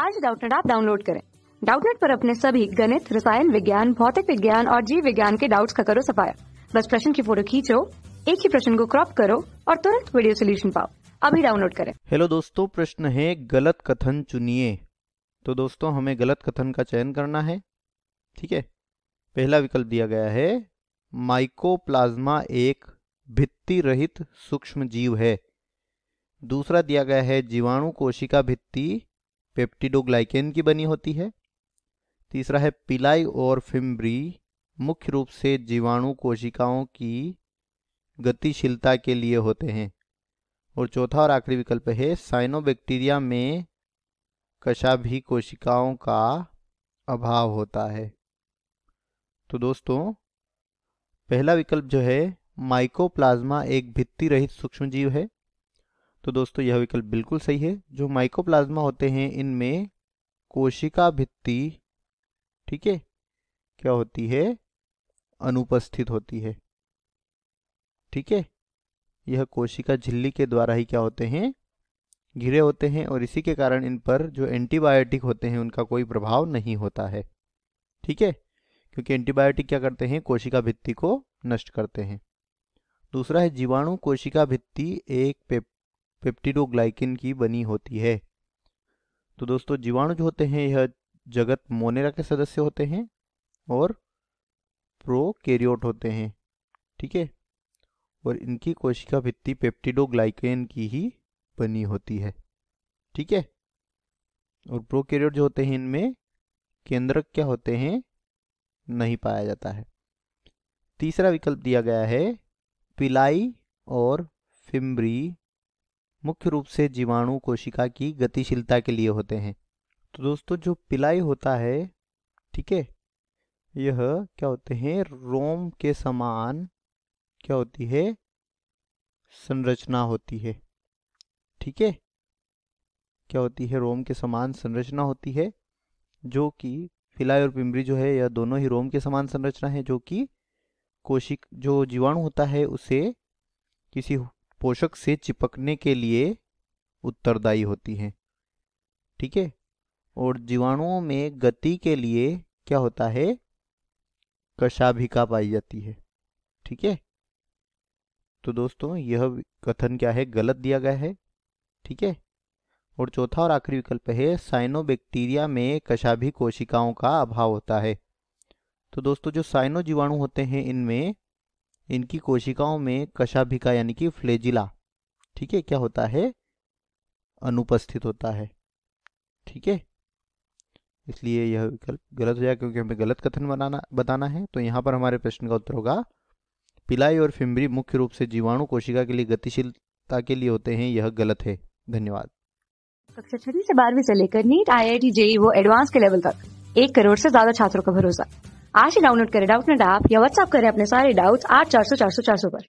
आज डाउटनेट आप डाउनलोड करें डाउटनेट पर अपने सभी गणित रसायन विज्ञान भौतिक विज्ञान और जीव विज्ञान के डाउट्स का करो सफाया बस प्रश्न की फोटो खींचो एक ही प्रश्न को क्रॉप करो और तुरंत वीडियो सोल्यूशन पाओ अभी डाउनलोड करें हेलो दोस्तों प्रश्न है गलत कथन चुनिए तो दोस्तों हमें गलत कथन का चयन करना है ठीक है पहला विकल्प दिया गया है माइकोप्लाज्मा एक भित्ति रहित सूक्ष्म जीव है दूसरा दिया गया है जीवाणु कोशिका भित्ति पेप्टिडोग्लाइकेन की बनी होती है तीसरा है पिलाई और फिम्ब्री मुख्य रूप से जीवाणु कोशिकाओं की गतिशीलता के लिए होते हैं और चौथा और आखिरी विकल्प है साइनोबैक्टीरिया में कशा भी कोशिकाओं का अभाव होता है तो दोस्तों पहला विकल्प जो है माइकोप्लाज्मा एक भित्ति रहित सूक्ष्म जीव है तो दोस्तों यह विकल्प बिल्कुल सही है जो माइकोप्लाज्मा होते हैं इनमें कोशिका भित्ति ठीक है क्या होती है अनुपस्थित होती है ठीक है यह कोशिका झिल्ली के द्वारा ही क्या होते हैं घिरे होते हैं और इसी के कारण इन पर जो एंटीबायोटिक होते हैं उनका कोई प्रभाव नहीं होता है ठीक है क्योंकि एंटीबायोटिक क्या करते हैं कोशिका भित्ति को नष्ट करते हैं दूसरा है जीवाणु कोशिका भित्ति एक पेप पेप्टिडोग्लाइकिन की बनी होती है तो दोस्तों जीवाणु जो होते हैं यह जगत मोनेरा के सदस्य होते हैं और प्रोकैरियोट होते हैं ठीक है और इनकी कोशिका भित्ति पेप्टिडोग्लाइकेन की ही बनी होती है ठीक है और प्रोकैरियोट जो होते हैं इनमें केंद्रक क्या होते हैं नहीं पाया जाता है तीसरा विकल्प दिया गया है पिलाई और फिम्ब्री मुख्य रूप से जीवाणु कोशिका की गतिशीलता के लिए होते हैं तो दोस्तों जो पिलाई होता है ठीक है यह क्या होते हैं रोम के समान क्या होती है संरचना होती है ठीक है क्या होती है रोम के समान संरचना होती है जो कि फिलाई और पिमरी जो है यह दोनों ही रोम के समान संरचना है जो कि कोशिक जो जीवाणु होता है उसे किसी पोषक से चिपकने के लिए उत्तरदायी होती हैं ठीक है और जीवाणुओं में गति के लिए क्या होता है कशाभिका पाई जाती है ठीक है तो दोस्तों यह कथन क्या है गलत दिया गया है ठीक है और चौथा और आखिरी विकल्प है साइनोबैक्टीरिया में कशाभी कोशिकाओं का अभाव होता है तो दोस्तों जो साइनो जीवाणु होते हैं इनमें इनकी कोशिकाओं में कशाभिका यानी कि फ्लेजिला ठीक है क्या होता है अनुपस्थित होता है ठीक है इसलिए यह विकल्प गलत हो जाएगा क्योंकि हमें गलत कथन बनाना बताना है तो यहाँ पर हमारे प्रश्न का उत्तर होगा पिलाई और फिम्बरी मुख्य रूप से जीवाणु कोशिका के लिए गतिशीलता के लिए होते हैं यह गलत है धन्यवाद कक्षा छठी से बारहवीं से लेकर NEET I I T JEE वो एडवांस के लेवल तक एक करोड़ से ज्यादा छात्रों का भरोसा आज ही डाउनलोड करें डाउटनेट ऐप या व्हाट्सअप करें अपने सारे डाउट्स आठ चार सौ चार सौ चार सौ पर